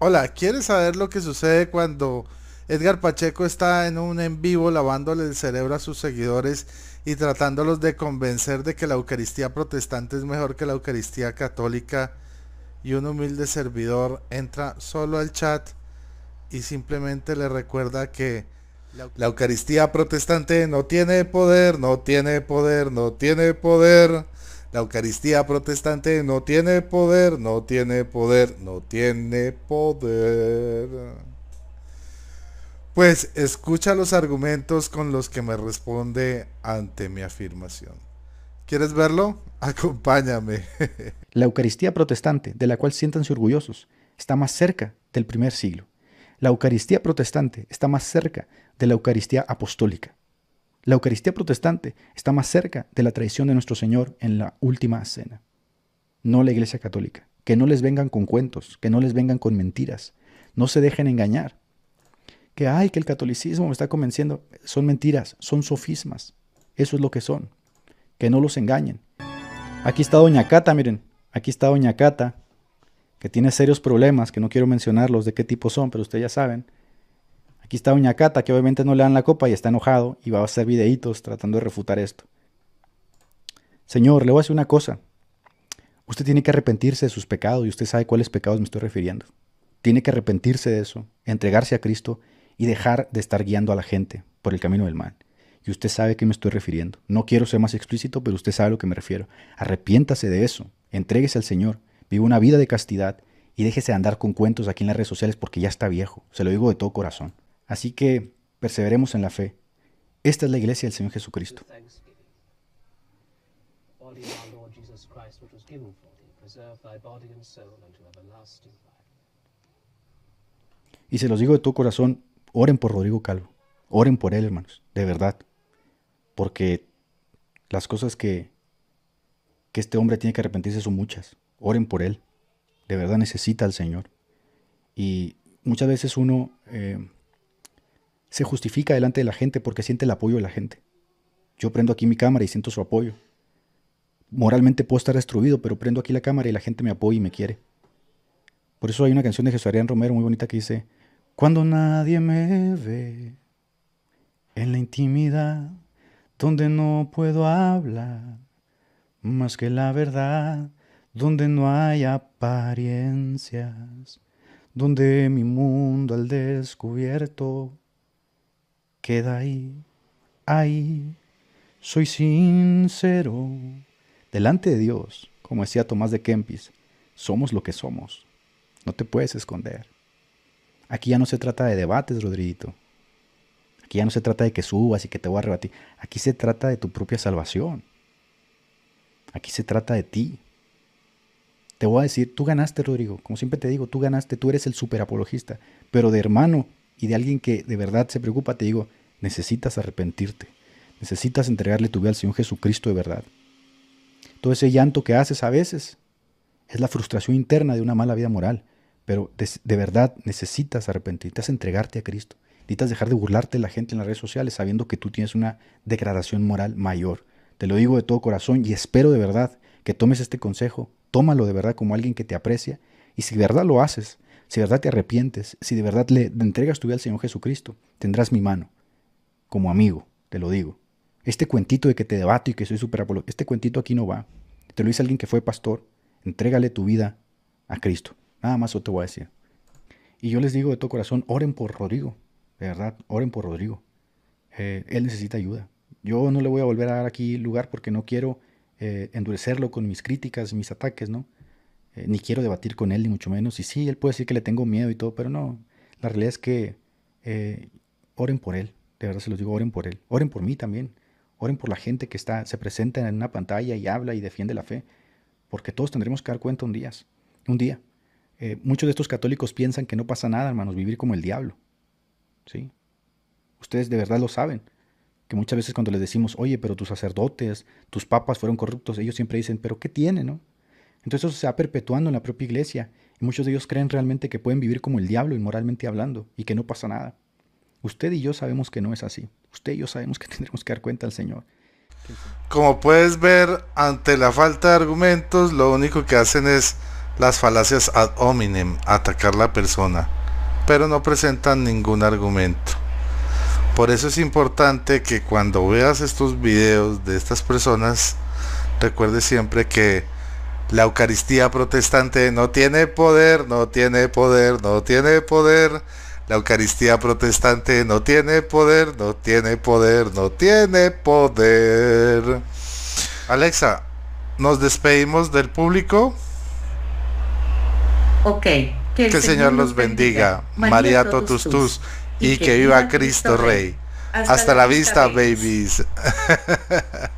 Hola, ¿quieres saber lo que sucede cuando Edgar Pacheco está en un en vivo lavándole el cerebro a sus seguidores y tratándolos de convencer de que la Eucaristía protestante es mejor que la Eucaristía católica? Y un humilde servidor entra solo al chat y simplemente le recuerda que la Eucaristía protestante no tiene poder, no tiene poder, no tiene poder. La Eucaristía protestante no tiene poder, no tiene poder, no tiene poder. Pues escucha los argumentos con los que me responde ante mi afirmación. ¿Quieres verlo? Acompáñame. La Eucaristía protestante, de la cual siéntanse orgullosos, está más cerca del primer siglo. La Eucaristía protestante está más cerca de la Eucaristía apostólica. La Eucaristía protestante está más cerca de la traición de nuestro Señor en la última cena. No la Iglesia Católica. Que no les vengan con cuentos, que no les vengan con mentiras. No se dejen engañar. Que, ay, que el catolicismo me está convenciendo. Son mentiras, son sofismas. Eso es lo que son. Que no los engañen. Aquí está Doña Cata, miren. Aquí está Doña Cata, que tiene serios problemas, que no quiero mencionarlos de qué tipo son, pero ustedes ya saben. Aquí está Doña Cata, que obviamente no le dan la copa y está enojado y va a hacer videitos tratando de refutar esto. Señor, le voy a decir una cosa. Usted tiene que arrepentirse de sus pecados y usted sabe cuáles pecados me estoy refiriendo. Tiene que arrepentirse de eso, entregarse a Cristo y dejar de estar guiando a la gente por el camino del mal. Y usted sabe a qué me estoy refiriendo. No quiero ser más explícito, pero usted sabe a lo que me refiero. Arrepiéntase de eso, entréguese al Señor, viva una vida de castidad y déjese de andar con cuentos aquí en las redes sociales porque ya está viejo. Se lo digo de todo corazón. Así que perseveremos en la fe. Esta es la iglesia del Señor Jesucristo. Y se los digo de todo corazón, oren por Rodrigo Calvo, oren por él, hermanos, de verdad, porque las cosas que, que este hombre tiene que arrepentirse son muchas. Oren por él, de verdad necesita al Señor. Y muchas veces uno eh, se justifica delante de la gente porque siente el apoyo de la gente. Yo prendo aquí mi cámara y siento su apoyo. Moralmente puedo estar destruido, pero prendo aquí la cámara y la gente me apoya y me quiere. Por eso hay una canción de Jesús Romero muy bonita que dice, Cuando nadie me ve, en la intimidad, donde no puedo hablar, más que la verdad, donde no hay apariencias, donde mi mundo al descubierto Queda ahí, ahí, soy sincero. Delante de Dios, como decía Tomás de Kempis, somos lo que somos. No te puedes esconder. Aquí ya no se trata de debates, Rodriguito. Aquí ya no se trata de que subas y que te voy a rebatir. Aquí se trata de tu propia salvación. Aquí se trata de ti. Te voy a decir, tú ganaste, Rodrigo. Como siempre te digo, tú ganaste, tú eres el superapologista. Pero de hermano y de alguien que de verdad se preocupa, te digo, necesitas arrepentirte, necesitas entregarle tu vida al Señor Jesucristo de verdad. Todo ese llanto que haces a veces es la frustración interna de una mala vida moral, pero de, verdad necesitas arrepentirte, necesitas entregarte a Cristo, necesitas dejar de burlarte la gente en las redes sociales sabiendo que tú tienes una degradación moral mayor. Te lo digo de todo corazón y espero de verdad que tomes este consejo, tómalo de verdad como alguien que te aprecia y si de verdad lo haces, si de verdad te arrepientes, si de verdad le entregas tu vida al Señor Jesucristo, tendrás mi mano como amigo, te lo digo. Este cuentito de que te debato y que soy súper este cuentito aquí no va. Te lo dice alguien que fue pastor, entrégale tu vida a Cristo. Nada más eso te voy a decir. Y yo les digo de todo corazón, oren por Rodrigo, de verdad, oren por Rodrigo. Eh, él necesita ayuda. Yo no le voy a volver a dar aquí lugar porque no quiero eh, endurecerlo con mis críticas, mis ataques, ¿no? Eh, ni quiero debatir con él, ni mucho menos. Y sí, él puede decir que le tengo miedo y todo, pero no. La realidad es que oren por él. De verdad se los digo, oren por él. Oren por mí también. Oren por la gente que está, se presenta en una pantalla y habla y defiende la fe. Porque todos tendremos que dar cuenta un día. Un día. Eh, muchos de estos católicos piensan que no pasa nada, hermanos, vivir como el diablo. ¿Sí? Ustedes de verdad lo saben. Que muchas veces cuando les decimos, oye, pero tus sacerdotes, tus papas fueron corruptos, ellos siempre dicen, pero ¿qué tiene, no? Entonces eso se va perpetuando en la propia iglesia. Y muchos de ellos creen realmente que pueden vivir como el diablo, inmoralmente hablando, y que no pasa nada. Usted y yo sabemos que no es así. Usted y yo sabemos que tendremos que dar cuenta al Señor. Como puedes ver, ante la falta de argumentos, lo único que hacen es las falacias ad hominem, atacar a la persona, pero no presentan ningún argumento. Por eso es importante que cuando veas estos videos de estas personas, recuerde siempre que la Eucaristía protestante no tiene poder, no tiene poder, no tiene poder. La Eucaristía protestante no tiene poder, no tiene poder, no tiene poder. Alexa, ¿nos despedimos del público? Ok. Que el, Señor, los bendiga. María totus tus, y, que, viva Cristo Rey. Hasta, la, vista, babies.